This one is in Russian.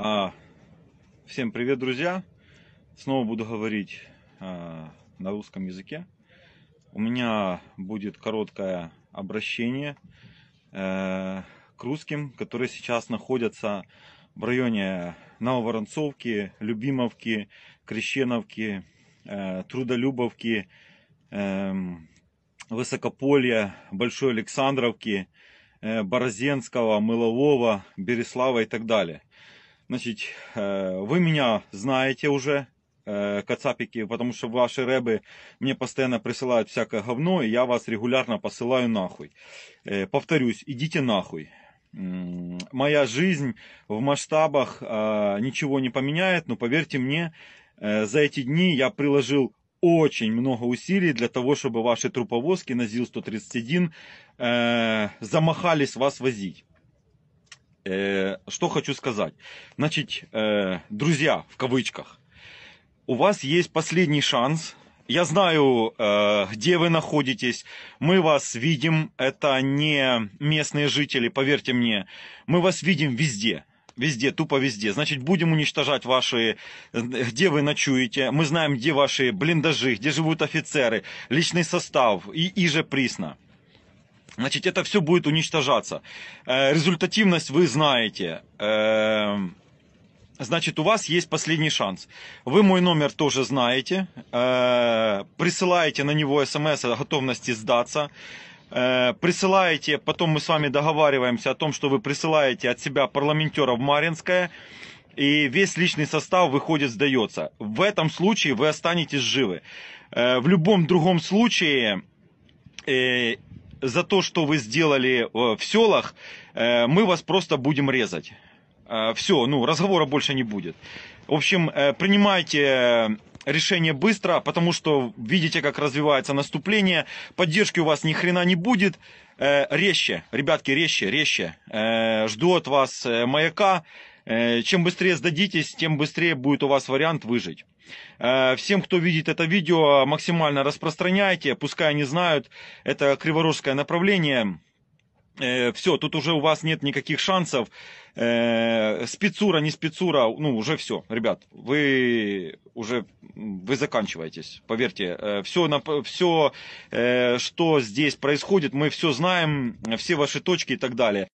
А, всем привет, друзья! Снова буду говорить а, на русском языке. У меня будет короткое обращение э, к русским, которые сейчас находятся в районе Нововоронцовки, Любимовки, Крещеновки, э, Трудолюбовки, э, Высокополья, Большой Александровки, Борозенского, Мылового, Береслава и так далее – Значит, э, вы меня знаете уже, э, кацапики, потому что ваши ребы мне постоянно присылают всякое говно, и я вас регулярно посылаю нахуй. Э, повторюсь, идите нахуй. Моя жизнь в масштабах ничего не поменяет, но поверьте мне, за эти дни я приложил очень много усилий для того, чтобы ваши труповозки на ЗИЛ-131 замахались вас возить э, что хочу сказать. Значит, э, друзья, в кавычках, у вас есть последний шанс. Я знаю, э, где вы находитесь. Мы вас видим. Это не местные жители, поверьте мне. Мы вас видим везде. Везде, тупо везде. Значит, будем уничтожать ваши, где вы ночуете. Мы знаем, где ваши блиндажи, где живут офицеры, личный состав и, и же присно. Значит, это все будет уничтожаться. Э, результативность вы знаете. Э, значит, у вас есть последний шанс. Вы мой номер тоже знаете. Э, присылаете на него смс о готовности сдаться присылаете, потом мы с вами договариваемся о том, что вы присылаете от себя парламентера в Маринское, и весь личный состав выходит, сдается. В этом случае вы останетесь живы. В любом другом случае за то, что вы сделали э, в селах, э, мы вас просто будем резать. Э, Все, ну, разговора больше не будет. В общем, принимайте решение быстро, потому что видите, как развивается наступление, поддержки у вас ни хрена не будет. Резче, ребятки, резче, резче. Жду от вас маяка. Э, чем быстрее сдадитесь, тем быстрее будет у вас вариант выжить. Э, всем, кто видит это видео, максимально распространяйте, пускай они знают, это криворожское направление. Э, все, тут уже у вас нет никаких шансов. Спецура, не спецура, ну уже все, ребят, вы уже вы заканчиваетесь, поверьте. Все, все, что здесь происходит, мы все знаем, все ваши точки и так далее.